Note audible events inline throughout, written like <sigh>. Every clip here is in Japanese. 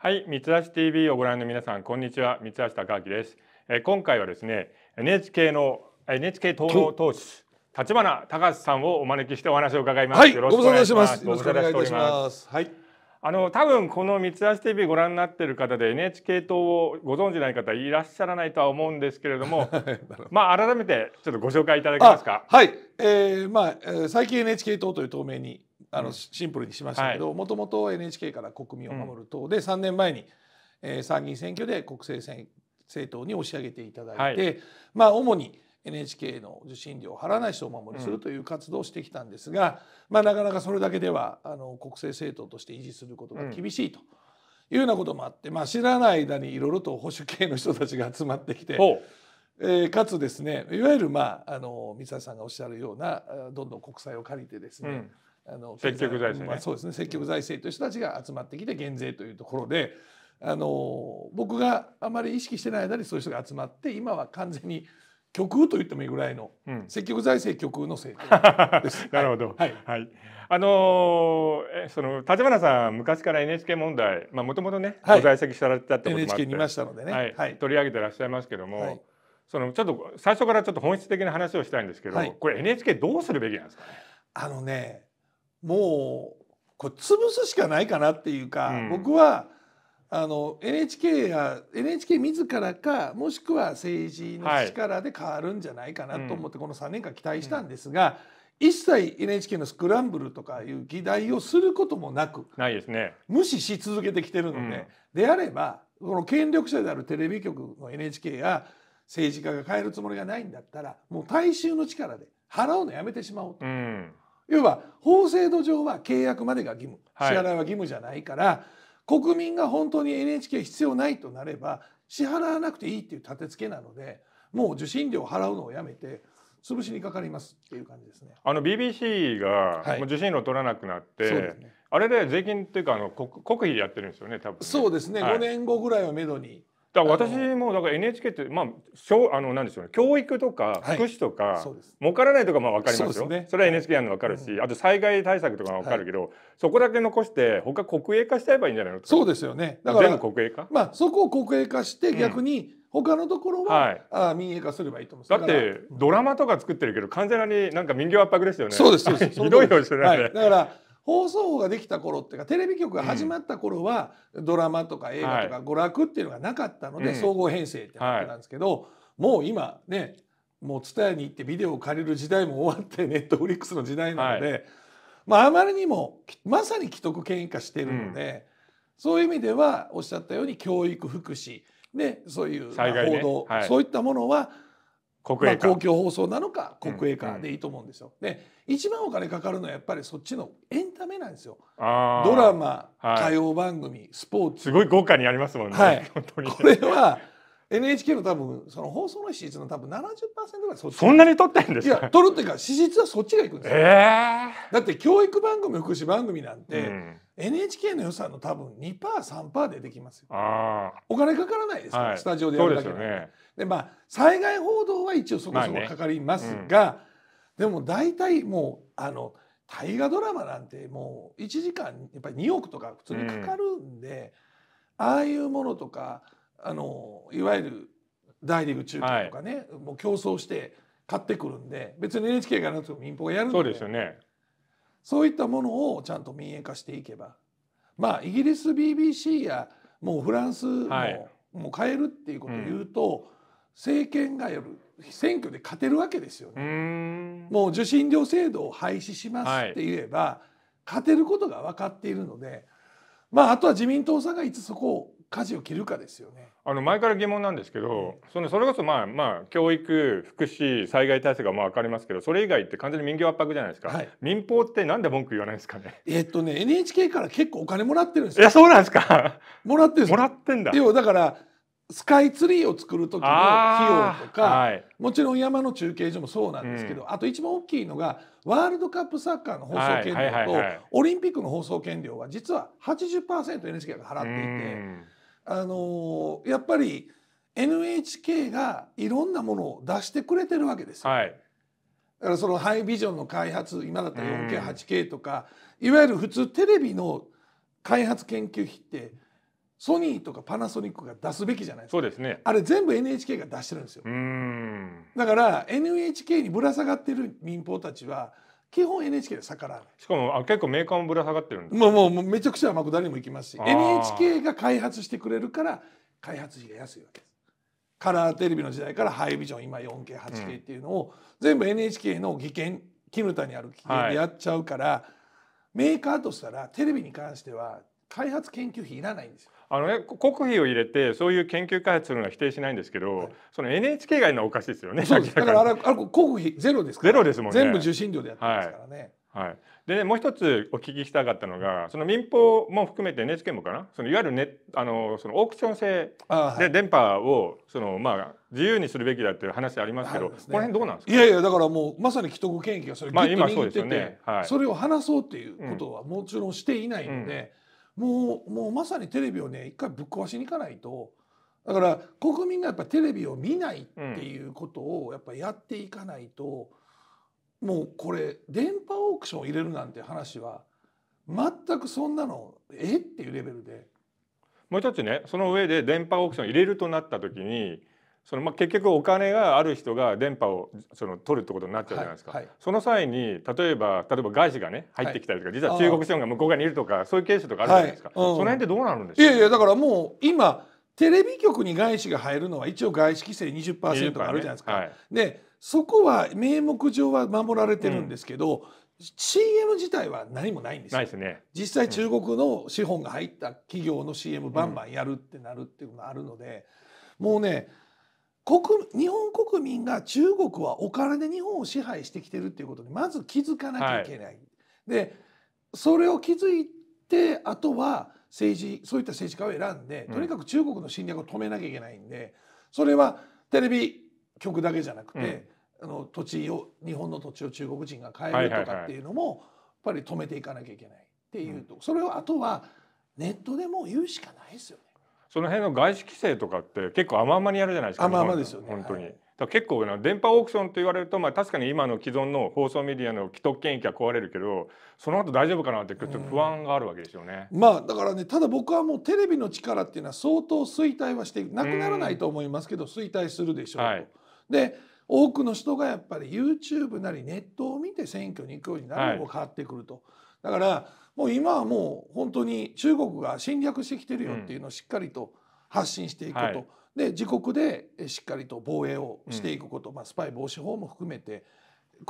はい、三橋 TV をご覧の皆さん、こんにちは、三橋貴明です。え今回はですね、NHK の NHK 党の党首立花隆さんをお招きしてお話を伺います。はい、よろしくお願いします。よろしくお願いいたします。はい。あの多分この三橋 TV ご覧になっている方で NHK 党をご存じない方いらっしゃらないとは思うんですけれども <laughs> まあ改めてちょっとご紹介いただけますか。はい、えー、まあ、最近 NHK 党という党名にあのシンプルにしましたけどもともと NHK から国民を守る党で3年前に、えー、参議院選挙で国政選政党に押し上げていただいて、はい、まあ主に NHK の受信料を払わない人をお守りするという活動をしてきたんですが、うん、まあ、なかなかそれだけではあの国政政党として維持することが厳しいと。いうようなこともあって、まあ、知らない間にいろいろと保守系の人たちが集まってきて、えー、かつですねいわゆる、まあ、あの三橋さんがおっしゃるようなどんどん国債を借りてですね、うんあの積極財政、ね、まあ、そうですね積極財政という人たちが集まってきて減税というところであの僕があまり意識してない間にそういう人が集まって今は完全に極右と言ってもいいぐらいの、積極財政極右の政党です。<laughs> なるほど、はい、はい、あのその立花さん昔から NHK 問題まあもともとね、はい、ご在籍されてたってこともっ NHK にいましたのでね、はい、はい、取り上げてらっしゃいますけども、そのちょっと最初からちょっと本質的な話をしたいんですけど、これ NHK どうするべきなんですかね。あのねもうこれ潰すしかないかなっていうか、うん、僕はあの NHK や NHK 自らかもしくは政治の力で変わるんじゃないかなと思ってこの3年間期待したんですが、うん、一切 NHK のスクランブルとかいう議題をすることもなくないです、ね、無視し続けてきてるので、うん、であればこの権力者であるテレビ局の NHK や政治家が変えるつもりがないんだったらもう大衆の力で払うのやめてしまおうと。うん要は法制度上は契約までが義務支払いは義務じゃないから、はい、国民が本当に NHK 必要ないとなれば支払わなくていいっていう立て付けなのでもう受信料を払うのをやめて潰しにかかりますっていう感じですね。あの BBC がもう受信料取らなくなって、はいあれで税金っていうかあの国費でやってるんですよね多分、ね、そうですね、はい、5年後ぐらいをめどにだ私もだから NHK ってまあ小あのなんでしょうね教育とか福祉とか、儲からないとかまあわかりますよ。それは NHK やるのわかるし、あと災害対策とかわかるけど、そこだけ残して他国営化しちゃえばいいんじゃないの？そうですよね。だから全部国営化。まあそこを国営化して逆に、他のところは、い、あ民営化すればいいと思います。だってドラマとか作ってるけど完全になんか民業圧迫ですよね。そうですそうです。<laughs> ひどいよしてはい、だから放送法ができた頃っていうかテレビ局が始まった頃は、うん、ドラマとか映画とか娯楽っていうのがなかったので、はい、総合編成ってことなんですけど、うんはい、もう今ねもう蔦屋に行ってビデオを借りる時代も終わってネットフリックスの時代なので、はい、まあ、あまりにもまさに既得権威化しているので、うん、そういう意味ではおっしゃったように教育福祉でそういう、ね、報道、そういったものは国営まあ、公共放送なのか国営かでいいと思うんですよ。で一番お金かかるのはやっぱりそっちのエンタメなんですよ。ドラマ、歌謡番組、スポーツすごい豪華にありますもんね。はい、<laughs> これは NHK の多分その放送の支持率の多分70%ぐらいそっちそんなに取ってんですいや取るっていうか支持率はそっちがいくんですよ、えー、だって教育番組福祉番組なんて、うん、NHK の予算の多分 2%3% でできますよお金かからないですから、はい、スタジオでやるだけででね、でまあ災害報道は一応そこそこかかりますが、まあねうん、でも大体もうあの大河ドラマなんてもう1時間やっぱり2億とか普通にかかるんで、うん、ああいうものとかあのいわゆる大リーグ中継とかね、はい、もう競争して買ってくるんで別に NHK がなくても民放がやるんでそうですよ、ね、そういったものをちゃんと民営化していけばまあイギリス BBC やもうフランスもはい、もう変えるっていうことを言うと、うん、政権がよる選挙で勝てるわけですよね。うもう受信料制度を廃止しますって言えば、はい、勝てることが分かっているので、まあ、あとは自民党さんがいつそこを舵を切るかですよね。あの前から疑問なんですけど、そのそれこそまあまあ教育、福祉、災害対策がまあわかりますけど、それ以外って完全に民業圧迫じゃないですか。はい、民放ってなんで文句言わないですかね。えー、っとね NHK から結構お金もらってるんですよ。いやそうなんですか。<laughs> もらってるもらってんだ。要だからスカイツリーを作る時の費用とか、はい、もちろん山の中継所もそうなんですけど、うん、あと一番大きいのがワールドカップサッカーの放送権料と、オリンピックの放送権料は実は 80%NHK が払っていて。あのやっぱり NHK がいろんなものを出してくれてるわけですよ。はい、だからそのハイビジョンの開発今だったら 4K8K とか、いわゆる普通テレビの開発研究費ってソニーとかパナソニックが出すべきじゃないですかそうです、ね、あれ全部 NHK が出してるんですよだから NHK にぶら下がってる民放たちは基本 NHK で逆らわないしかもあ結構メーカーもぶら下がってるんでもうもうめちゃくちゃ天下にも行きますし NHK が開発してくれるから開発費が安いわけですカラーテレビの時代からハイビジョン今 4K8K っていうのを、全部 NHK の技研絹田にある技研でやっちゃうから、メーカーとしたらテレビに関しては開発研究費いらないんですよあのね、国費を入れてそういう研究開発するのは否定しないんですけど、はい、その NHK がいるのはおかしいですよね。だからあれあれ国費ゼロですから、ね、ゼロですもんね。全部受信料でやってますからね。はい、はい、で、ね、もう一つお聞きしたかったのがその民放も含めて NHK もかなそのいわゆるねあのそのオークション制で電波をその、まあ、自由にするべきだっていう話ありますけど、ね、この辺どうなんですかいやいやだからもうまさに既得権益がそれをギと握ってて、まあ今そうですよねはい、それを話そうっていうことはもちろんしていないので。うんもうもうまさにテレビをね一回ぶっ壊しに行かないとだから国民がやっぱテレビを見ないっていうことをやっぱやっていかないと、うん、もうこれ電波オークション入れるなんて話は全くそんなのえっていうレベルで。もう一つねその上で電波オークション入れるとなった時にそのまあ結局お金がある人が電波をその取るってことになっちゃうじゃないですか、はいはい、その際に例えば例えば外資がね入ってきたりとか、はい、実は中国資本が向こう側にいるとかそういうケースとかあるじゃないですか、うん、その辺ってどうなるんですいやいやだからもう今テレビ局に外資が入るのは一応外資規制20%かあるじゃないですか。ね、でそこは名目上は守られてるんですけど、うん CM 自体は何もないんですよ。すね、実際中国の資本が入った企業の CM バンバンやるってなるっていうのがあるので、うん、もうね国日本国民が中国はお金で日本を支配してきてるっていうことにまず気づかなきゃいけない。はい、でそれを気づいてあとは政治そういった政治家を選んでとにかく中国の侵略を止めなきゃいけないんで、それはテレビ局だけじゃなくて、うん、あの土地を日本の土地を中国人が買えるとかっていうのも、やっぱり止めていかなきゃいけないっていうと、うん、それをあとはネットでも言うしかないですよね。その辺の外資規制とかって結構甘々にやるじゃないですか甘々ですよね本当に、はい、だ結構な電波オークションと言われると、まあ、確かに今の既存の放送メディアの既得権益は壊れるけどその後大丈夫かなってちょっと不安があるわけですよね、まあだからねただ僕はもうテレビの力っていうのは相当衰退はしてなくならないと思いますけど衰退するでしょう、はい、で多くの人がやっぱり YouTube なりネットを見て選挙に行くようになるのも変わってくると。はい、だからもう今はもう本当に中国が侵略してきてるよっていうのをしっかりと発信していくと、うんはい、で自国でしっかりと防衛をしていくこと、うん、まあ、スパイ防止法も含めて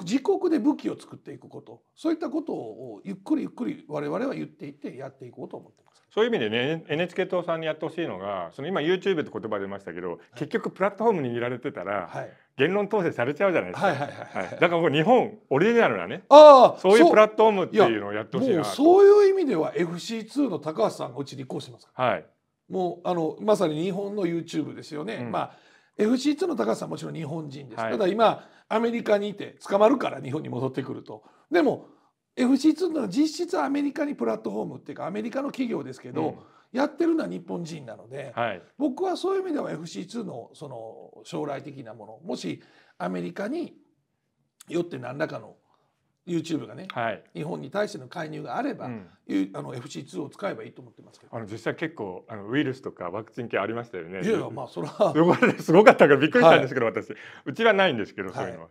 自国で武器を作っていくことそういったことをゆっくりゆっくり我々は言っていってやっていこうと思ってます。そういう意味でね NHK 党さんにやってほしいのがその今 YouTube って言葉出ましたけど、はい、結局プラットフォーム握られてたら、はい言論統制されちゃうじゃないですか。はいはいはいはい、だから日本オリジナルなねあそういうプラットフォームっていうのをやってほしいなそういう意味では FC2 の高橋さんがうち立候補してますから、はい、もうあのまさに日本の YouTube ですよね。うん、まあ FC2 の高橋さんもちろん日本人です、はい、ただ今アメリカにいて捕まるから日本に戻ってくるとでも FC2 の実質アメリカにプラットフォームっていうかアメリカの企業ですけど、うんやってるのは日本人なので、はい、僕はそういう意味では FC2 のその将来的なものもしアメリカによって何らかの YouTube がね、はい、日本に対しての介入があれば、うん、あの FC2 を使えばいいと思ってますけどあの実際結構あのウイルスとかワクチン系ありましたよねいやいやまあそれは <laughs> すごかったからびっくりしたんですけど、はい、私うちはないんですけど、そういうのは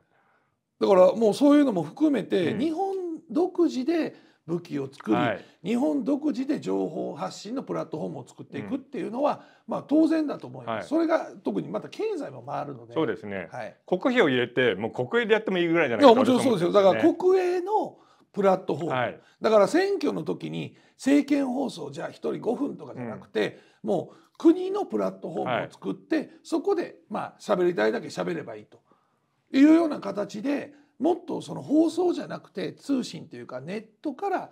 だからもうそういうのも含めて、うん、日本独自で武器を作り、はい、日本独自で情報発信のプラットフォームを作っていくっていうのは、うん、まあ当然だと思います、はい、それが特にまた経済も回るのでそうですね、はい、国費を入れてもう国営でやってもいいぐらいじゃないですかもちろんそうですよだから国営のプラットフォーム、はい、だから選挙の時に政見放送じゃあ1人5分とかじゃなくて、うん、もう国のプラットフォームを作って、そこでまあ喋りたいだけ喋ればいいというような形でもっとその放送じゃなくて通信というかネットから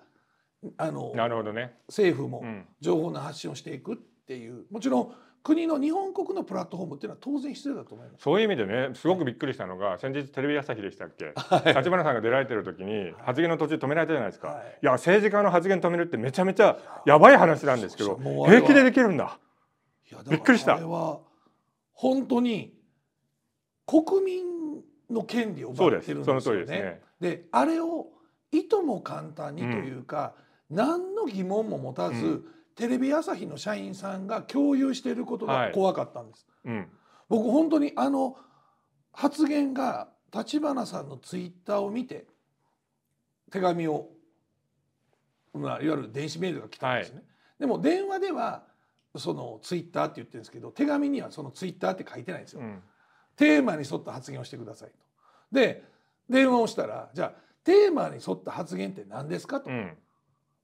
あのなるほど、ね、政府も情報の発信をしていくっていう、うん、もちろん国の日本国のプラットフォームっていうのは当然必要だと思いますそういう意味でねすごくびっくりしたのが、はい、先日テレビ朝日でしたっけ、はい、立花さんが出られてる時に発言の途中止められたじゃないですか、はい、いや政治家の発言止めるってめちゃめちゃやばい話なんですけど平気でできるんだびっくりした。これは本当に国民の権利を奪ってるんですよね。で、あれをいとも簡単にというか、うん、何の疑問も持たず、うん、テレビ朝日の社員さんが共有していることが怖かったんです。はいうん、僕本当にあの発言が立花さんのツイッターを見て手紙を、いわゆる電子メールが来たんですね。はい、でも電話ではそのツイッターって言ってるんですけど手紙にはそのツイッターって書いてないんですよ。テーマに沿った発言をしてくださいと。で電話をしたらじゃあテーマに沿った発言って何ですかと、うん、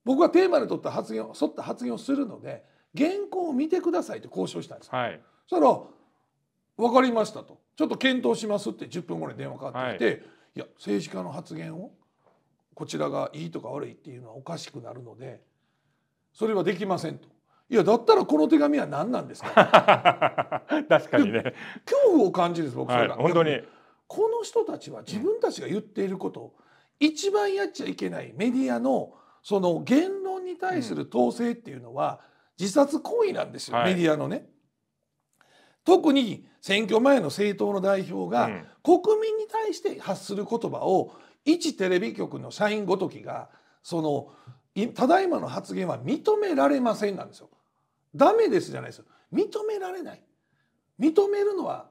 僕はテーマに沿った発言を沿った発言をするので原稿を見てくださいと交渉したんです、はい、そしたら「分かりました」と「ちょっと検討します」って10分後に電話かかってきて、はい、いや政治家の発言をこちらがいいとか悪いっていうのはおかしくなるのでそれはできませんと。いやだったらこの手紙は何なんですか <laughs> 確かにね恐怖を感じるんです僕それが、はい、本当にこの人たちは自分たちが言っていることを一番やっちゃいけないメディアのその言論に対する統制っていうのは自殺行為なんですよ、はい、メディアのね。特に選挙前の政党の代表が国民に対して発する言葉を一テレビ局の社員ごときがそのただいまの発言は認められませんなんですよ。ダメですじゃないです認められない認めるのは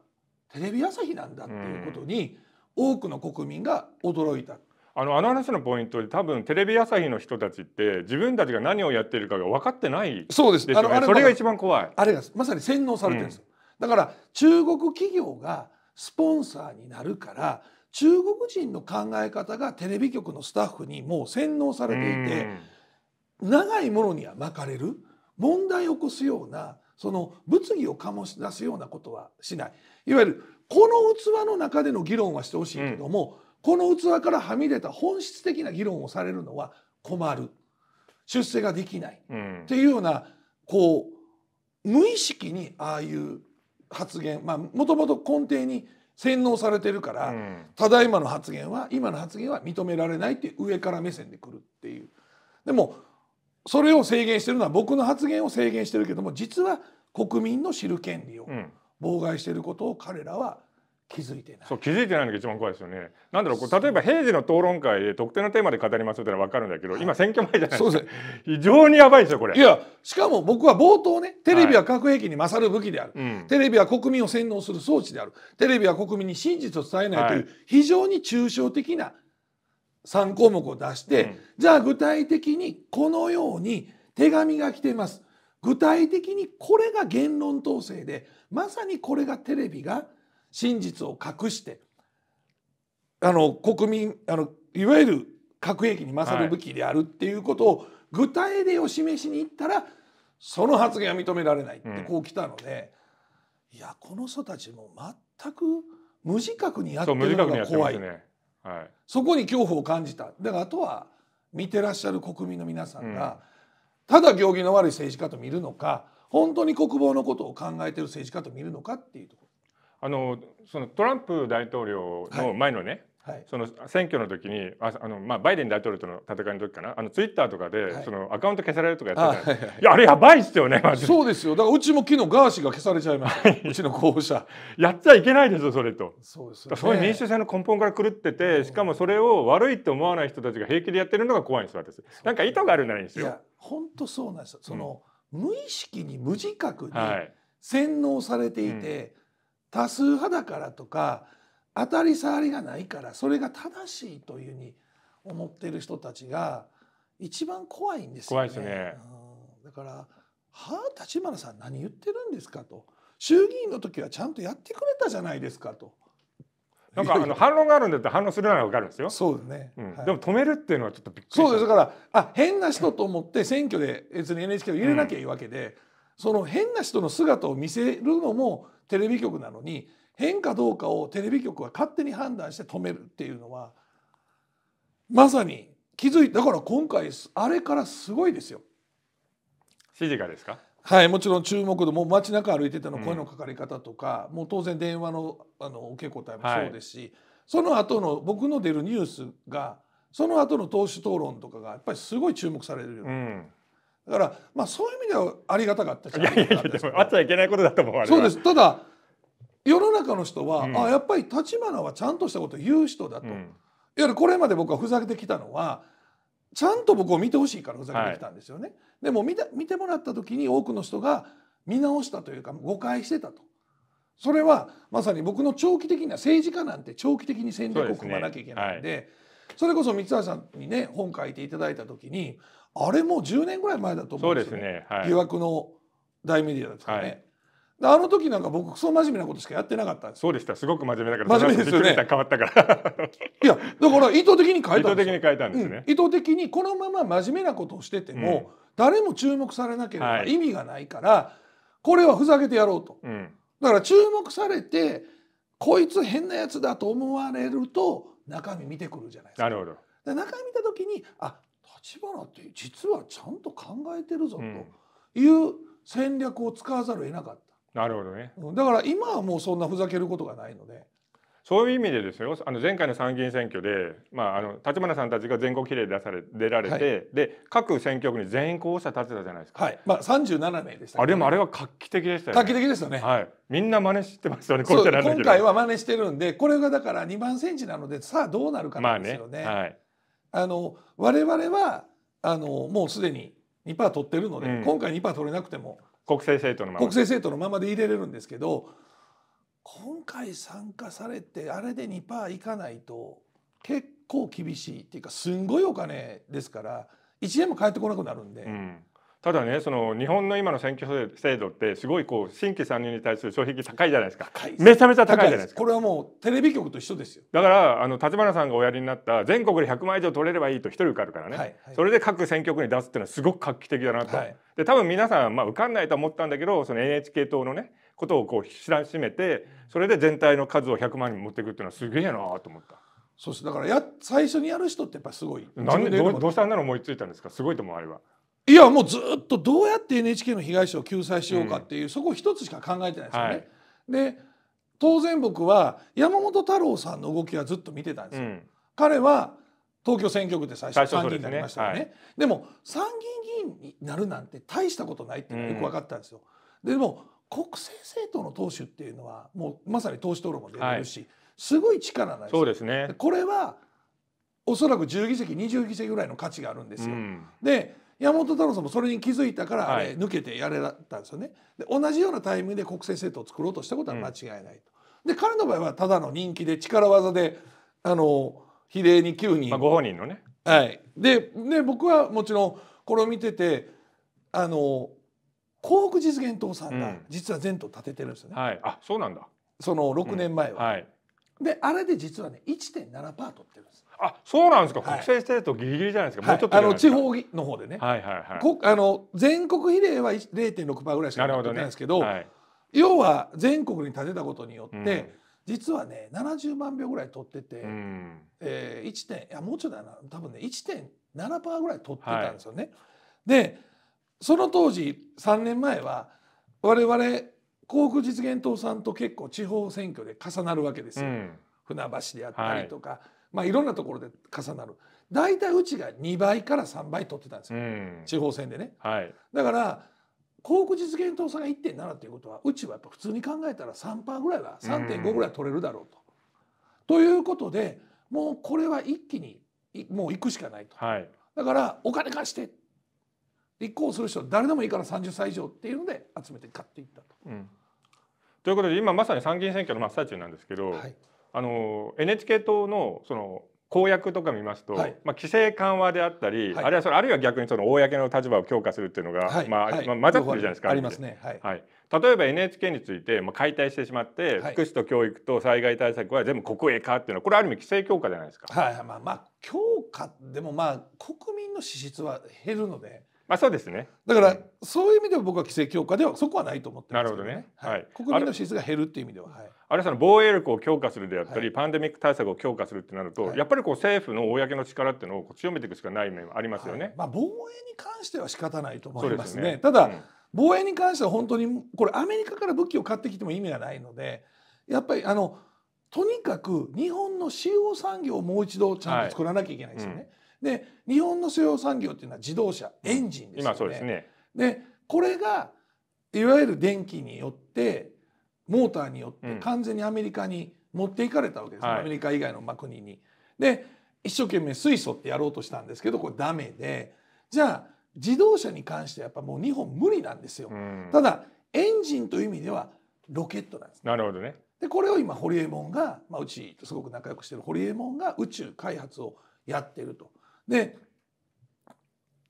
テレビ朝日なんだっていうことに多くの国民が驚いた。あのあの話のポイントで多分テレビ朝日の人たちって自分たちが何をやってるかが分かってないそうですあねそれが一番怖いあれがまさに洗脳されてるんですうん、だから中国企業がスポンサーになるから中国人の考え方がテレビ局のスタッフにもう洗脳されていて、うん、長いものには巻かれる問題を起こすようなその物議を醸し出すようなことはしないいわゆるこの器の中での議論はしてほしいけども、うん、この器からはみ出た本質的な議論をされるのは困る出世ができない、うん、っていうようなこう無意識にああいう発言まあもともと根底に洗脳されてるから、うん、ただ今の発言は今の発言は認められないって上から目線でくるっていう。でもそれを制限してるのは僕の発言を制限してるけども実は国民の知る権利を妨害していることを彼らは気づいてない、そう気づいてないのが一番怖いですよね。なんだろうこう例えば平時の討論会で特定のテーマで語りますってのは分かるんだけど、今選挙前じゃないですか非常にやばいですよこれ。いやしかも僕は冒頭ねテレビは核兵器に勝る武器である、はい、テレビは国民を洗脳する装置であるテレビは国民に真実を伝えないという非常に抽象的な3項目を出して、じゃあ具体的にこのように手紙が来ています具体的にこれが言論統制でまさにこれがテレビが真実を隠してあの国民あのいわゆる核兵器に勝る武器であるっていうことを具体例を示しに行ったらその発言は認められないってこう来たので、いやこの人たちも全く無自覚にやってるのが怖い。はい、そこに恐怖を感じただからあとは見てらっしゃる国民の皆さんが、うん、ただ行儀の悪い政治家と見るのか本当に国防のことを考えてる政治家と見るのかっていうところ。あのそのトランプ大統領の前のね、はいはい、その選挙の時にああの、まあ、バイデン大統領との戦いの時かなあのツイッターとかで、はい、そのアカウント消されるとかやってた、はいはい、いやあれやばいっすよね、ま、そうですよだからうちも昨日ガーシーが消されちゃいましたうちの候補者 <laughs> やっちゃいけないですよそれとそうです、ね、そういう民主制の根本から狂っててしかもそれを悪いって思わない人たちが平気でやってるのが怖いんです私なんか意図があるんじゃないんですよ本当そうなんですその、うん、無意識に無自覚に洗脳されていて、はい、多数派だからとか、当たり障りがないからそれが正しいというふうに思っている人たちが一番怖いんですよね。怖いですね、うん、だから「はあ立花さん何言ってるんですか」と「衆議院の時はちゃんとやってくれたじゃないですか」と。なんかあの反論があるんだったら反論するならわかるんですよ。そうですね、うんはい、でも止めるっていうのはちょっとびっくりそうですだからあ変な人と思って選挙で別に NHK を入れなきゃいいわけで、うん、その変な人の姿を見せるのもテレビ局なのに変かどうかをテレビ局は勝手に判断して止めるっていうのはまさに気づいだから今回あれからすごいですよ。指示がですかはいもちろん注目度も街中歩いてての声のかかり方とか、うん、もう当然電話のあの受け答えもそうですし、はい、その後の僕の出るニュースがその後の党首討論とかがやっぱりすごい注目されるよ、うん、だからまあそういう意味ではありがたかったじゃないですか。いやいやでもあっちゃいけないことだと思うそうですただ世の中の人は、うん、あやっぱり立花はちゃんとしたことを言う人だと、いわゆるこれまで僕はふざけてきたのはちゃんと僕を見てほしいからふざけてきたんですよね。はい、でも見て見てもらった時に多くの人が見直したというか誤解してたと。それはまさに僕の長期的な政治家なんて長期的に戦略を組まなきゃいけないんで、ねはい、それこそ三橋さんにね本書いていただいた時にあれもう10年ぐらい前だと思うんですよ、ね、ねはい、疑惑の大メディアですかね。あの時なんか僕クソ真面目なことしかやってなかったんですそうでしたすごく真面目だから真面目ですよね変わったからいやだから意図的に変えた意図的に変えたんですね、うん、意図的にこのまま真面目なことをしてても、うん、誰も注目されなければ意味がないから、はい、これはふざけてやろうと、うん、だから注目されてこいつ変なやつだと思われると中身見てくるじゃないですかなるほどで中身見た時にあ立花って実はちゃんと考えてるぞという戦略を使わざるを得なかったなるほどね。だから今はもうそんなふざけることがないので。そういう意味でですよあの前回の参議院選挙で、まあ、あの立花さんたちが全国比例出され出られて、はい、で各選挙区に全員候補者立てたじゃないですか、はいまあ、三十七名でした、ね、あれもあれは画期的でしたよね画期的ですよね、はい、みんな真似してますよねこれ今回は真似してるんでこれがだから二番センチなのでさあどうなるかなんですよね,、まあね、ねはい、あの我々はあのもうすでに二パー取ってるので、うん、今回ー取れなくても国政政党のまま国政政党のままで入れれるんですけど今回参加されてあれで2%いかないと結構厳しいっていうかすんごいお金ですから1円も返ってこなくなるんで、うん、ただねその日本の今の選挙制度ってすごいこう新規参入に対する障壁高いじゃないですかめちゃめちゃ高いじゃないですかこれはもうテレビ局と一緒ですよだからあの立花さんがおやりになった全国で100万以上取れればいいと1人受かるからね、はいはい、それで各選挙区に出すっていうのはすごく画期的だなと、はい、で多分皆さん、まあ、受かんないと思ったんだけどその NHK 党のねことをこう知らしめてそれで全体の数を100万人持っていくっていうのはすげえなと思った。そうですだからや最初にやる人ってやっぱすごいなんでどうしたんなの思いついたんですかすごいと思うあれは。いやもうずっとどうやって NHK の被害者を救済しようかっていう、うん、そこ一つしか考えてないですよね。はい、で当然僕は山本太郎さんの動きはずっと見てたんですよ。うん、彼は東京選挙区で最初参議院になりましたよね、ねはい、でも参議院議員になるなんて大したことないってよく分かったんですよ。うん、でも国政政党の党首っていうのはもうまさに党首討論も出てるし、はい、すごい力ないそうですねこれはおそらく10議席20議席ぐらいの価値があるんですよ。うん、で山本太郎さんもそれに気づいたからあれ抜けてやれだったんですよね。で同じようなタイミングで国政政党を作ろうとしたことは間違いないと。で彼の場合はただの人気で力技であの比例に9人、まあ、ご本人のね。はい、でで僕はもちろんこれを見ててあの幸福実現党さんが実は前途立ててるんですよね。うん、はい、あそうなんだその6年前は。うん、はい、であれで実はね1.7%取ってるんです。あそうなんですか、国政政党ーギリギリじゃないですか、はい、もうちょっとあの地方の方でね、はいはいはい、あの全国比例は0.6%ぐらいしかなっいんですけど、ねはい、要は全国に立てたことによって、うん、実はね70万票ぐらい取ってて、うん、えー、1点いやもうちょっとだな多分ね1.7%ぐらい取ってたんですよね。はい、でその当時3年前は我々幸福実現党さんと結構地方選挙で重なるわけですよ。うん、船橋であったりとか。はいまあ、いろんなところで重なる大体うちが2倍から3倍取ってたんですよ、うん、地方選でね、はい、だから広告実現党産が1.7ということはうちはやっぱ普通に考えたら3%ぐらいは3.5ぐらい取れるだろうと。うん、ということでもうこれは一気にもう行くしかないと、はい、だからお金貸して立候補する人誰でもいいから30歳以上っていうので集めて買っていったと。うん、ということで今まさに参議院選挙の真っ最中なんですけど、はい、あの NHK 党のその公約とか見ますと、はい、まあ、規制緩和であったり、はい、あるいはそれあるいは逆にその公の立場を強化するっていうのが、はい、まあまあ、混ざってるじゃないですか。ありますね、はい例えば NHK について、まあ、解体してしまって、福祉と教育と災害対策は全部国営化っていうのはこれある意味規制強化じゃないですか。はいまあまあ、強化でもまあ国民の支出は減るのでまあそうですね。だから、そういう意味では僕は規制強化ではそこはないと思ってます、ね、なるほどね。はい。国民の支出が減るっていう意味では。はい、あれその防衛力を強化するであったり、はい、パンデミック対策を強化するってなると、はい、やっぱりこう政府の公の力っていうのを強めていくしかない面ありますよね。まあ防衛に関しては仕方ないと思いますね。すねただ、うん、防衛に関しては本当にこれアメリカから武器を買ってきても意味がないので、やっぱりあのとにかく日本の主要産業をもう一度ちゃんと作らなきゃいけないですよね。うんで日本の主要産業っていうのは自動車エンジンですよね。今そうですねでこれがいわゆる電気によってモーターによって完全にアメリカに持っていかれたわけです、うん、アメリカ以外の国に。で一生懸命水素ってやろうとしたんですけどこれダメでじゃあ自動車に関してはやっぱもう日本無理なんですよ。うん、ただエンジンという意味ではロケットなんです、ね、なるほどねでこれを今ホリエモンが、まあ、うちすごく仲良くしてるホリエモンが宇宙開発をやってると。で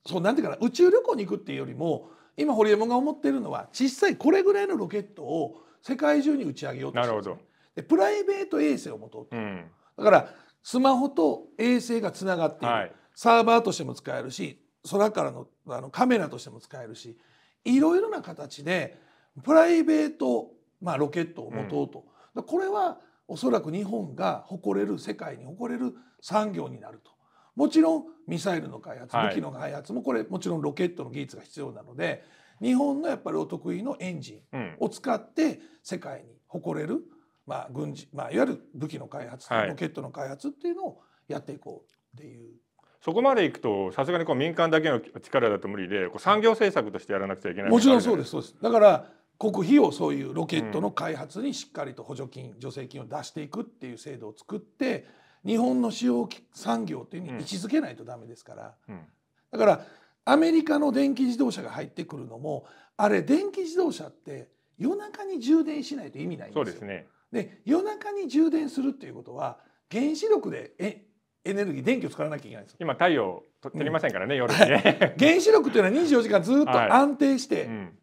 そうなんていうかな宇宙旅行に行くっていうよりも今ホリエモンが思っているのは小さいこれぐらいのロケットを世界中に打ち上げようとしてるでプライベート衛星を持とうと、うん、だからスマホと衛星がつながっている、はい、サーバーとしても使えるし空からのあのカメラとしても使えるしいろいろな形でプライベート、まあ、ロケットを持とうと、うん、これはおそらく日本が誇れる世界に誇れる産業になるともちろんミサイルの開発武器の開発もこれもちろんロケットの技術が必要なので日本のやっぱりお得意のエンジンを使って世界に誇れる、まあ、軍事、まあ、いわゆる武器の開発、ロケットの開発っていうのをやっていこうっていう。そこまでいくとさすがにこう民間だけの力だと無理でこう産業政策としてやらなくちゃいけないもちろんそうですそうですだから国費をそういうロケットの開発にしっかりと補助金、助成金を出していくっていう制度を作って日本の主要産業というに位置づけないとダメですから、うん、だからアメリカの電気自動車が入ってくるのもあれ電気自動車って夜中に充電しないと意味ないんですよ。そうですね、で夜中に充電するっていうことは原子力でえエネルギー電気を使わなきゃいけないんです今太陽取りませんからね、うん、夜にね原子力というのは24時間ずっと安定して、うん、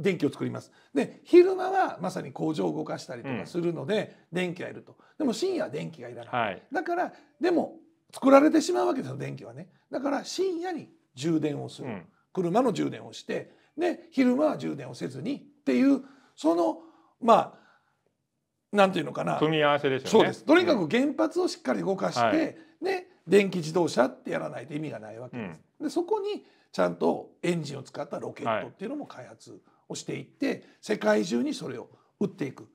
電気を作りますで昼間はまさに工場を動かしたりとかするので、電気がいるとでも深夜は電気がいらない、はい、だからでも作られてしまうわけですよ電気はねだから深夜に充電をする、うん、車の充電をしてで昼間は充電をせずにっていうそのまあなんていうのかな組み合わせですよねそうですとにかく原発をしっかり動かして、うんはい、電気自動車ってやらないと意味がないわけです、でそこにちゃんとエンジンを使ったロケットっていうのも開発をしていって世界中にそれを打っていく。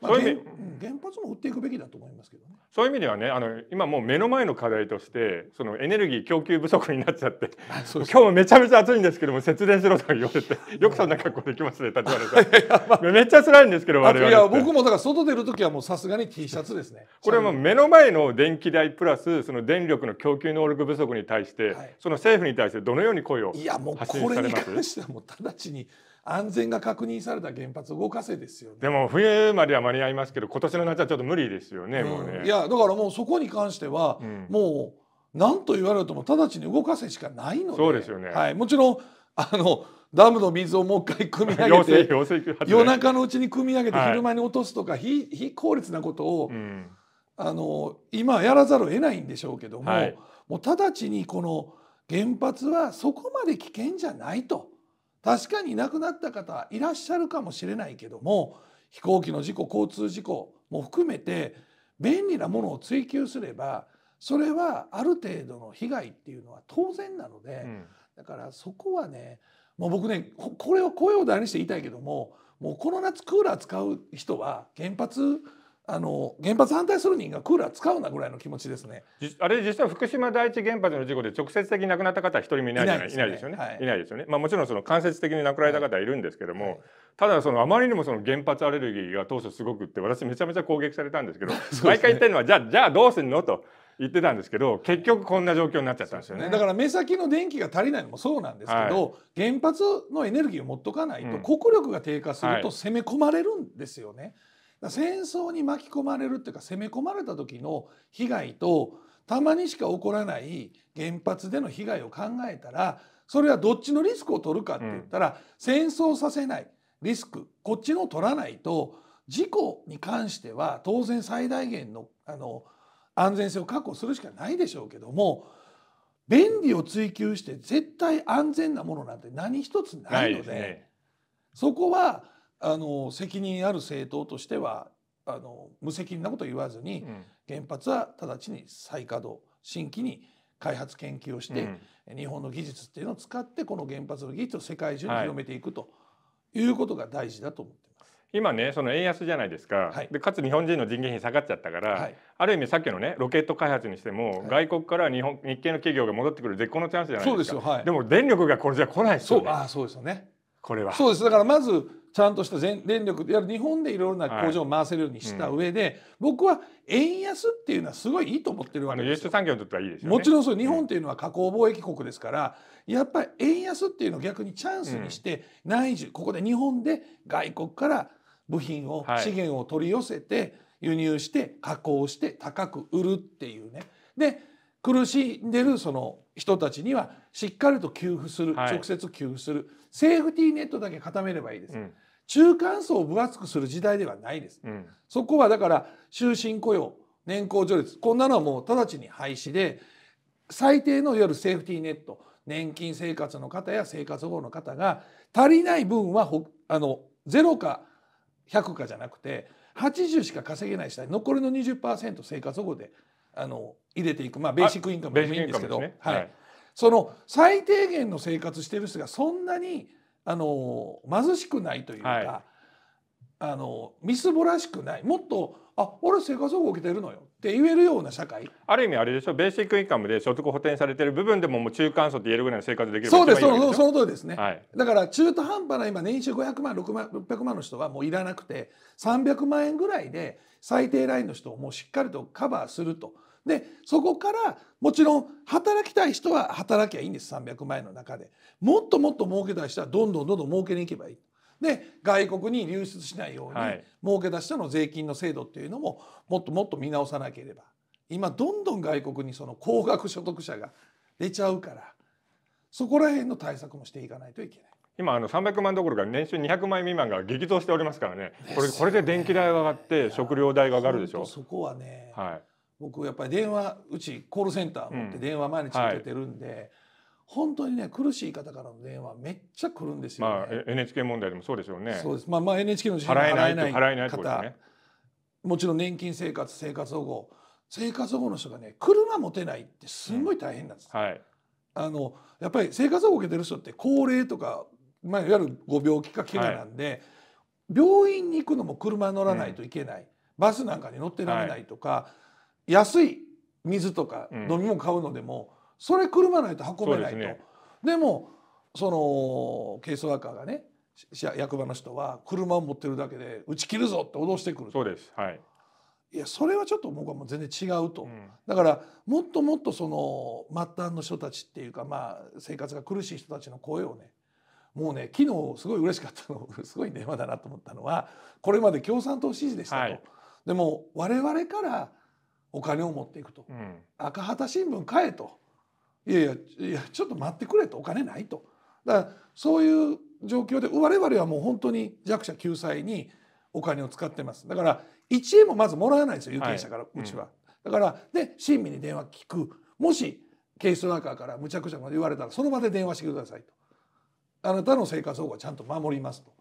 そういう原発も売っていくべきだと思いますけど、ね、そういう意味ではねあの今もう目の前の課題としてそのエネルギー供給不足になっちゃって <laughs> 今日もめちゃめちゃ暑いんですけども節電しろと言われて <laughs> よくそんな格好できますね立花さんまあ、めっちゃ辛いんですけど我々いや僕もだから外出る時はもうさすがに T シャツですね <laughs> これも目の前の電気代プラスその電力の供給能力不足に対して、はい、その政府に対してどのように声を発信されますいやもうこれに関してはもう直ちに安全が確認された原発動かせですよ、ね、でも冬までは間に合いますけど今年の夏はちょっと無理ですよね、うん、もうねいやだからもうそこに関しては、うん、もう何と言われても直ちに動かせしかないのでそうですよね、はい、もちろんあのダムの水をもう一回汲み上げて夜中のうちに汲み上げて昼間に落とすとか、はい、非効率なことを、うん、あの今やらざるを得ないんでしょうけども、はい、もう直ちにこの原発はそこまで危険じゃないと。確かに亡くなった方いらっしゃるかもしれないけども飛行機の事故交通事故も含めて便利なものを追求すればそれはある程度の被害っていうのは当然なので、うん、だからそこはねもう僕ねこれを声を大にして言いたいけどももうこの夏クーラー使う人は原発あの原発反対する人がクーラー使うなぐらいの気持ちですね。あれ実は福島第一原発の事故で直接的に亡くなった方は一人もいないじゃないいないですよね。いないですよね。まあもちろんその間接的に亡くなられた方はいるんですけども、はい、ただそのあまりにもその原発アレルギーが当初すごくって私めちゃめちゃ攻撃されたんですけど、<laughs> ね、毎回言ってるのはじゃあ <laughs> じゃあどうすんのと。言ってたんですけど結局こんな状況になっちゃったんですよね、ね、だから目先の電気が足りないのもそうなんですけど、はい、原発のエネルギーを持っとかないと、国力が低下すると攻め込まれるんですよね。うん戦争に巻き込まれるっていうか攻め込まれた時の被害とたまにしか起こらない原発での被害を考えたらそれはどっちのリスクを取るかって言ったら、うん、戦争させないリスクこっちのを取らないと事故に関しては当然最大限のあの安全性を確保するしかないでしょうけども便利を追求して絶対安全なものなんて何一つないので、ね、そこはあの責任ある政党としてはあの無責任なことを言わずに、うん、原発は直ちに再稼働新規に開発研究をして、うん、日本の技術っていうのを使ってこの原発の技術を世界中に広めていくということが大事だと思ってます。はい、今ねその円安じゃないですか、はい、でかつ日本人の人件費下がっちゃったから、はい、ある意味さっきのねロケット開発にしても、外国から日本日系の企業が戻ってくる絶好のチャンスじゃないですかそうですよ、はい、でも電力がこれじゃ来ないですよね。そうあそうですよねこれはそうですだからまずちゃんとした全電力いる日本でいろいろな工場を回せるようにした上で、はいうん、僕は円安っていうのはすごいいいと思ってるわけですよ。もちろんそう日本っていうのは加工貿易国ですから、うん、やっぱり円安っていうのを逆にチャンスにして、うん、内需ここで日本で外国から部品を、はい、資源を取り寄せて輸入して加工して高く売るっていうね。で苦しんでるその人たちにはしっかりと給付する、はい、直接給付するセーフティーネットだけ固めればいいです。うん中間層を分厚くする時代ではないです、うん、そこはだから終身雇用年功序列こんなのはもう直ちに廃止で最低のいわゆるセーフティーネット年金生活の方や生活保護の方が足りない分はほあの0か100かじゃなくて80しか稼げない人は残りの20%生活保護であの入れていくまあベーシックインカムでもいいんですけど、ね、はい、はいその最低限の生活してる人がそんなにあの貧しくないというか、はい、あのみすぼらしくないもっと「あ俺生活保護受けてるのよ」って言えるような社会ある意味あれでしょうベーシックインカムで所得補填されてる部分でももう中間層って言えるぐらいの生活できるそうですそのその通りですね、はい、だから中途半端な今年収500万6万600万の人はもういらなくて300万円ぐらいで最低ラインの人をもうしっかりとカバーすると。でそこからもちろん働きたい人は働きゃいいんです300万円の中でもっともっと儲けたい人はどんどんどんどん儲けに行けばいい。で外国に流出しないように、はい、儲け出したの税金の制度っていうのももっともっと見直さなければ今どんどん外国にその高額所得者が出ちゃうからそこら辺の対策もしていかないといけない。今あの300万どころか年収200万円未満が激増しておりますからねこれこれで電気代が上がって食料代が上がるでしょ。そこはね、はい僕やっぱり電話うちコールセンター持って電話毎日受けてるんで、うんはい、本当にね苦しい方からの電話めっちゃ来るんですよ、ね、まあ、NHK 問題でもそうでしょうね。そうですまあ、まあ NHK の払えない払えないね、もちろん年金生活生活保護生活保護の人がね車持てないってすごい大変なんです、うんはい、あのやっぱり生活保護受けてる人って高齢とか、まあ、いわゆるご病気か怪我なんで。はい病院に行くのも車乗らないといけない、うん、バスなんかに乗ってられないとか、は安い水とか飲み物買うのでも、それ車ないと運べないと。でね、でもそのケースワーカーがね役場の人は車を持ってるだけで打ち切るぞって脅してくるそうです、はい、いやそれはちょっと僕はもう全然違うと、うん、だからもっともっとその末端の人たちっていうかまあ生活が苦しい人たちの声をねもうね昨日すごい嬉しかったの <laughs> すごい電話だなと思ったのはこれまで共産党支持でしたと、はい、でも我々からお金を持っていくと、うん、赤旗新聞買えといやいやいやちょっと待ってくれとお金ないとだからそういう状況で我々はもう本当に弱者救済にお金を使ってますだから1円もまずもらわないですよ有権者から、はい、うちは、うん、だからで親身に電話聞くもしースワーカかからむちゃくちゃまで言われたらその場で電話してくださいとあなたの生活保護はちゃんと守りますと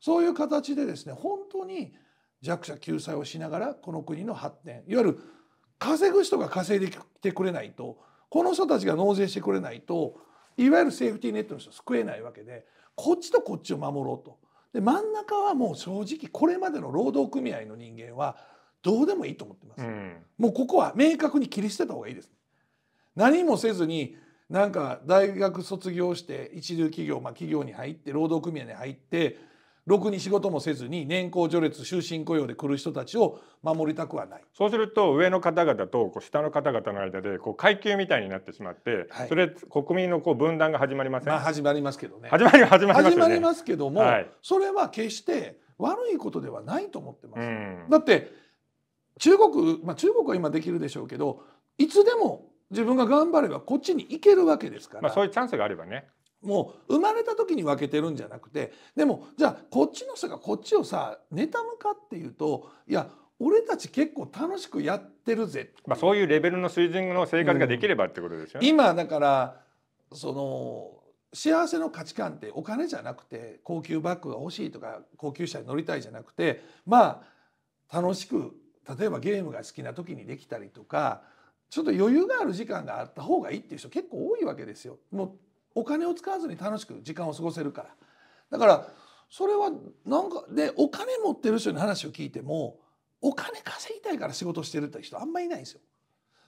そういう形でですね本当に弱者救済をしながらこの国の発展いわゆる稼ぐ人が稼いできてくれないとこの人たちが納税してくれないといわゆるセーフティーネットの人救えないわけでこっちとこっちを守ろうと。で真ん中はもう正直これまでの労働組合の人間はどうでもいいと思ってます、うん、もうここは明確に切り捨てた方がいいです、何もせずになんか大学卒業して一流企業、まあ、企業に入って労働組合に入ってろくに仕事もせずに年功序列終身雇用で来る人たちを守りたくはないそうすると上の方々とこう下の方々の間でこう階級みたいになってしまって、はい、それ国民のこう分断が始まりません、まあ、始まりますけどね始まり始まりまね、始まりますけども、はい、それは決して悪いことではないと思ってます、うん、だって中国、まあ、中国は今できるでしょうけどいつでも自分が頑張ればこっちに行けるわけですから、まあ、そういうチャンスがあればねもう生まれた時に分けてるんじゃなくてでもじゃあこっちの人がこっちをさ妬むかっていうといや俺たち結構楽しくやってるぜまあそういうレベルの水準の生活ができればってことですよね。うん、今だからその幸せの価値観ってお金じゃなくて高級バッグが欲しいとか高級車に乗りたいじゃなくてまあ楽しく例えばゲームが好きな時にできたりとかちょっと余裕がある時間があった方がいいっていう人結構多いわけですよ。もうお金を使わずに楽しく時間を過ごせるからだからそれはなんかでお金持ってる人に話を聞いてもお金稼ぎたいから仕事してるって人あんまいないんですよ。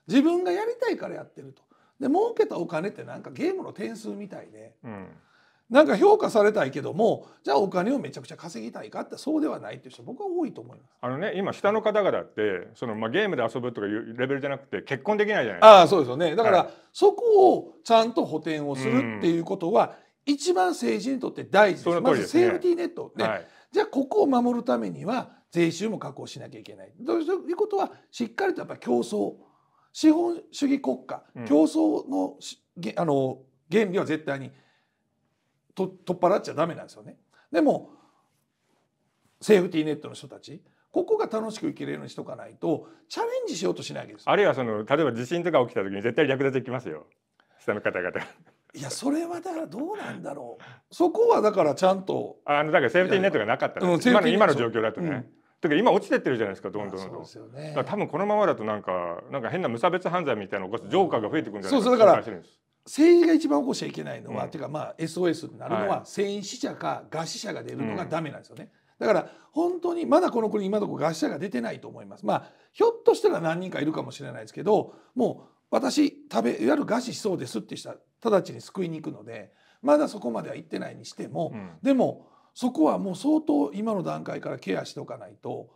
自分がやりたいからやってると。で儲けたお金ってなんかゲームの点数みたいで、うん、なんか評価されたいけどもじゃあお金をめちゃくちゃ稼ぎたいかってそうではないっていう人僕は多いと思いますあのね今下の方々ってその、まあ、ゲームで遊ぶとかいうレベルじゃなくて結婚できないじゃないですかあそうですよねだから、はい、そこをちゃんと補填をするっていうことは、一番政治にとって大事ですです、ね、まずセーフティーネットね、はい、じゃあここを守るためには税収も確保しなきゃいけないということはしっかりとやっぱり競争資本主義国家、競争の、うん、あの原理は絶対に取っ払っちゃダメなんですよね。でもセーフティーネットの人たちここが楽しく生きれるようにしとかないとチャレンジしようとしないわけですあるいはその例えば地震とか起きた時に絶対略奪できますよ下の方々。いやそれはだからどうなんだろうそこはだからちゃんとあのだからセーフティーネットがなかった、ね、今の今の状況だとね。うんてか今落ちてってるじゃないですかどんどんどん、ね、多分このままだとなんかなんか変な無差別犯罪みたいなのを起こすジョーカーが増えてくるんじゃないか、うん、そうそうだから政治が一番起こしちゃいけないのは、うん、ていうかまあ SOS になるのは、戦死者か餓死者が出るのがダメなんですよね。だから本当にまだこの国今のところ餓死者が出てないと思います。まあひょっとしたら何人かいるかもしれないですけどもう私食べいわゆる餓死しそうですってした直ちに救いに行くのでまだそこまでは行ってないにしても、うん、でもそこはもう相当今の段階からケアしておかないと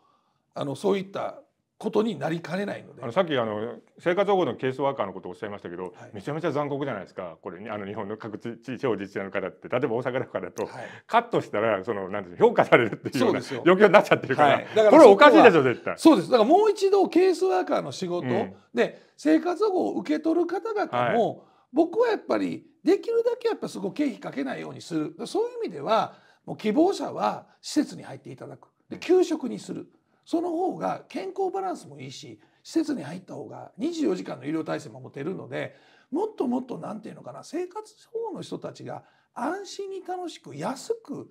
あのそういったことになりかねないのであのさっきあの生活保護のケースワーカーのことをおっしゃいましたけど、はい、めちゃめちゃ残酷じゃないですかこれあの日本の各地地方自治体の方って例えば大阪とかだと、はい、カットしたらそのなんで評価されるっていうような状況になっちゃってるからはい、からこれおかしいでしょ絶対そうですだからもう一度ケースワーカーの仕事、うん、で生活保護を受け取る方々も、僕はやっぱりできるだけやっぱそこ経費かけないようにするそういう意味ではもう希望者は施設に入っていただくで給食にする。うんその方が健康バランスもいいし施設に入った方が24時間の医療体制も持てるのでもっともっと何て言うのかな生活保護の人たちが安心に楽しく安く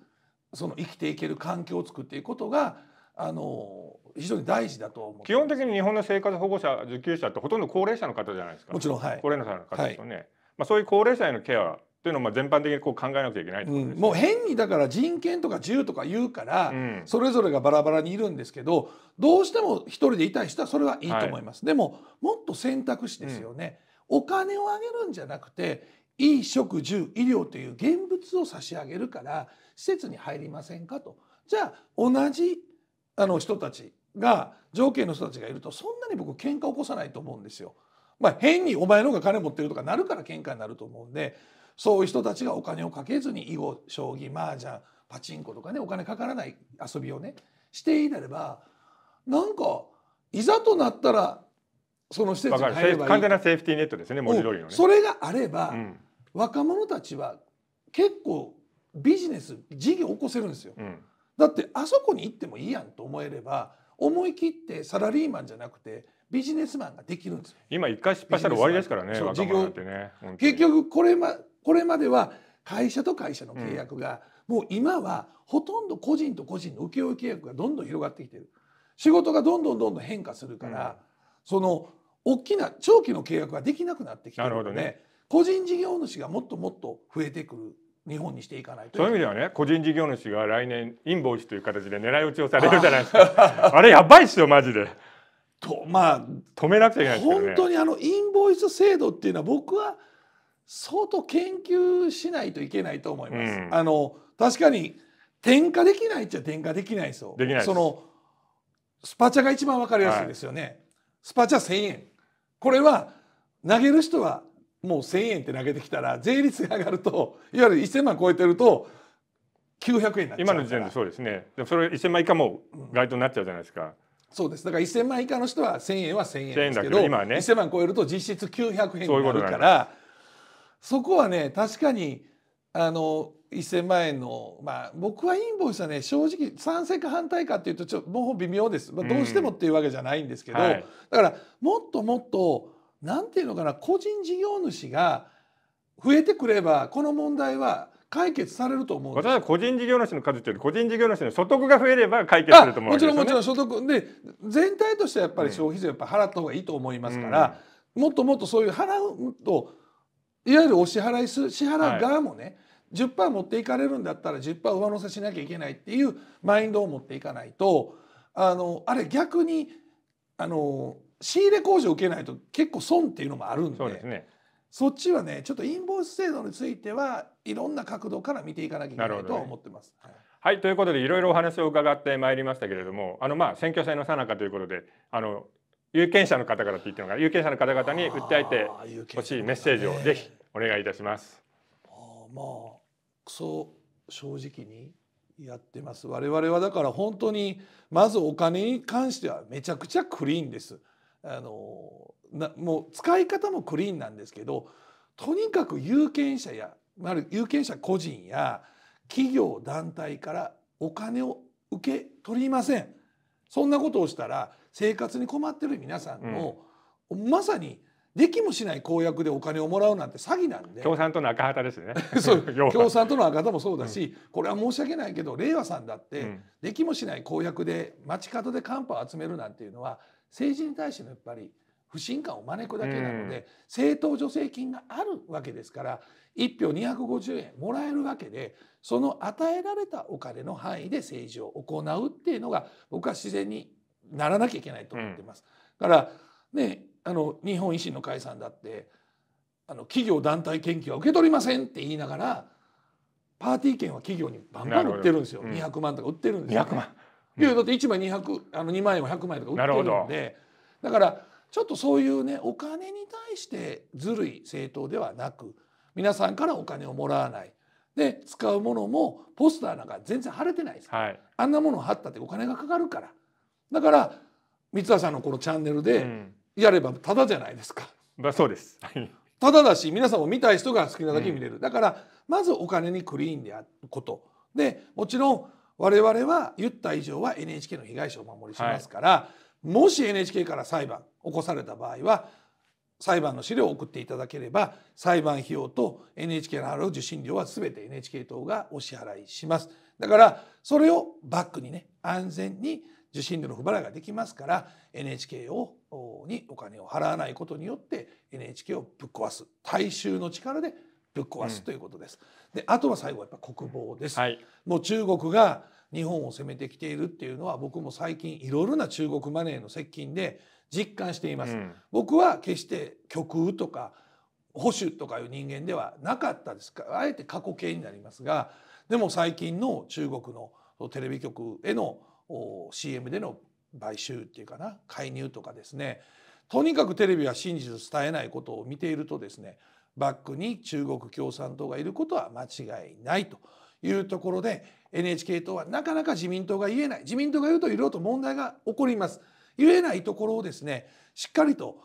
その生きていける環境を作っていくことがあの非常に大事だと思う基本的に日本の生活保護者受給者ってほとんど高齢者の方じゃないですかもちろん、はい、高齢者の方ですよね、はい、まあ、そういう高齢者へのケアっていうのをまあ全般的にこう考えなくちゃいけない、ねうん、もう変にだから人権とか自由とか言うから、うん、それぞれがバラバラにいるんですけどどうしても一人でいたい人はそれはいいと思います、はい、でももっと選択肢ですよね、うん、お金をあげるんじゃなくて衣食住医療という現物を差し上げるから施設に入りませんかとじゃあ同じあの人たちが条件の人たちがいるとそんなに僕喧嘩を起こさないと思うんですよ。まあ、変にお前の方が金持ってるとかなるから喧嘩になると思うんでそういう人たちがお金をかけずに囲碁将棋麻雀パチンコとかねお金かからない遊びをねしていなればなんかいざとなったらその施設に入ればいい完全なセーフティーネットですね文字通りのね。それがあれば、うん、若者たちは結構ビジネス事業を起こせるんですよ、うん、だってあそこに行ってもいいやんと思えれば思い切ってサラリーマンじゃなくてビジネスマンができるんです今一回失敗したら終わりですからね、ね、結局これ、ま、これまでは会社と会社の契約が、もう今はほとんど個人と個人の請負契約がどんどん広がってきてる仕事がどんどんどんどん変化するから、その大きな長期の契約ができなくなってきてるのでる、ね、個人事業主がもっともっと増えてくる日本にしていかないとそういう意味ではね個人事業主が来年インボイスという形で狙い撃ちをされるじゃないですか <laughs> あれやばいっすよマジで。とまあ止めなくちゃいけない、ね、本当にあのインボイス制度っていうのは僕は相当研究しないといけないと思います。うん、あの確かに転嫁できないっちゃ転嫁できないですよ。でそのスパチャが一番わかりやすいですよね。はい、スパチャ千円。これは投げる人はもう千円って投げてきたら税率が上がるといわゆる一千万超えてると九百円になっちゃう今の時点でそうですねでそれ一千万以下も該当になっちゃうじゃないですか、うん、そうですだから1,000万以下の人は1,000円は1,000円ですけど円だけど今、ね、1,000万超えると実質900円になるから。そこはね確かにあの1,000万円の、まあ、僕はインボイスはね正直賛成か反対かっていうとちょっともう微妙です、まあ、どうしてもっていうわけじゃないんですけど、うんはい、だからもっともっと何て言うのかな個人事業主が増えてくればこの問題は解決されると思う私は個人事業主の数というより個人事業主の所得が増えれば解決すると思う、もちろんもちろん所得で全体としてやっぱり消費税やっぱ払った方がいいと思いますから、うん、もっともっとそういう払うといわゆるお支払いする支払う側もね、はい10%持っていかれるんだったら10%上乗せしなきゃいけないっていうマインドを持っていかないとあのあれ逆にあの仕入れ控除を受けないと結構損っていうのもあるんで、ね、そっちはねちょっとインボイス制度についてはいろんな角度から見ていかなきゃいけないとは思ってます。はいということでいろいろお話を伺ってまいりましたけれどもあのまあ選挙戦のさなかということであの有権者の方々って言ってるのか有権者の方々に訴えてほしいメッセージをぜひお願いいたします。あまあそう正直にやってます我々はだから本当にまずお金に関してはめちゃくちゃクリーンです。あのなもう使い方もクリーンなんですけどとにかく有権者やまる有権者個人や企業団体からお金を受け取りません。そんなことをしたら生活に困ってる皆さんの、うん、まさにできもしない公約でお金をもらうなんて詐欺なんで共産党の赤旗ですね <laughs> そう <laughs> 共産党の赤旗もそうだし、うん、これは申し訳ないけど令和さんだって、うん、できもしない公約で街角でカンパを集めるなんていうのは政治に対してのやっぱり不信感を招くだけなので、うん、政党助成金があるわけですから1票250円もらえるわけでその与えられたお金の範囲で政治を行うっていうのが僕は自然にならなきゃいけないと思ってます。だからねあの日本維新の解散だってあの企業団体研究は受け取りませんって言いながらパーティー券は企業にバンバン売ってるんですよ、うん、200万とか売ってるんですよ、ね、200万、うん、だって1枚200あの2万円は100円とか売ってるんでだからちょっとそういうねお金に対してずるい政党ではなく皆さんからお金をもらわないで使うものもポスターなんか全然貼れてないです、はい、あんなもの貼ったってお金がかかるから。だから三橋さんのこのチャンネルでやればただじゃないですか。まそうですただだし皆さんも見たい人が好きなだけ見れる、だからまずお金にクリーンであることでもちろん我々は言った以上は NHK の被害者を守りしますから、はい、もし NHK から裁判起こされた場合は裁判の資料を送っていただければ裁判費用と NHK の払う受信料は全て NHK 等がお支払いします。だからそれをバックにね安全に受信料の不払いができますから NHK をにお金を払わないことによって NHK をぶっ壊す大衆の力でぶっ壊すということです。うん、であとは最後はやっぱ国防です、はい、もう中国が日本を攻めてきているっていうのは僕も最近いろいろな中国マネーの接近で実感しています。うん、僕は決して極右とか保守とかいう人間ではなかったですからあえて過去形になりますが。でも最近の中国のテレビ局への CM での買収っていうかな介入とかですねとにかくテレビは真実を伝えないことを見ているとですねバックに中国共産党がいることは間違いないというところで NHK 党はなかなか自民党が言えない自民党が言うといろいろと問題が起こります言えないところをですねしっかりと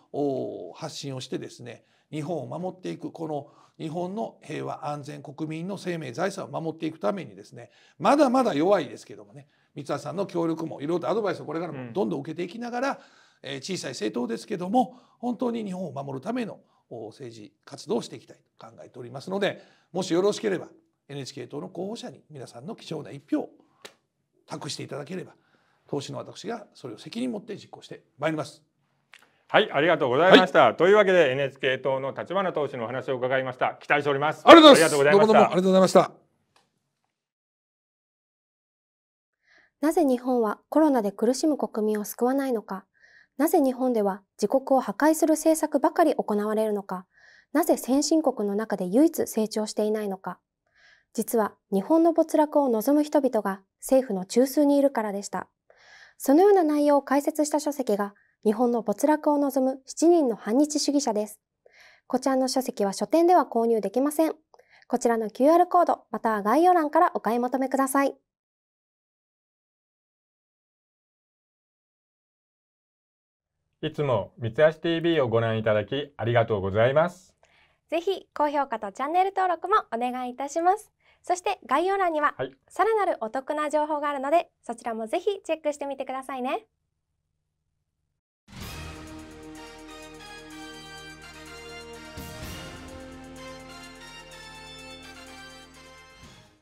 発信をしてですね日本を守っていくこの日本の平和安全国民の生命財産を守っていくためにですねまだまだ弱いですけどもね三橋さんの協力もいろいろとアドバイスをこれからもどんどん受けていきながら、うん、えー、小さい政党ですけども本当に日本を守るための政治活動をしていきたいと考えておりますのでもしよろしければ NHK 党の候補者に皆さんの貴重な一票を託していただければ投資の私がそれを責任持って実行してまいります。はい、ありがとうございました。はい、というわけで NHK 党の立花党首のお話を伺いました。期待しております。ありがとうございました。どうもどうもありがとうございました。なぜ日本はコロナで苦しむ国民を救わないのか、なぜ日本では自国を破壊する政策ばかり行われるのか、なぜ先進国の中で唯一成長していないのか。実は日本の没落を望む人々が政府の中枢にいるからでした。そのような内容を解説した書籍が日本の没落を望む7人の反日主義者です。こちらの書籍は書店では購入できません。こちらの QR コード、または概要欄からお買い求めください。いつも三橋 TV をご覧いただきありがとうございます。ぜひ高評価とチャンネル登録もお願いいたします。そして概要欄にはさらなるお得な情報があるので、そちらもぜひチェックしてみてくださいね。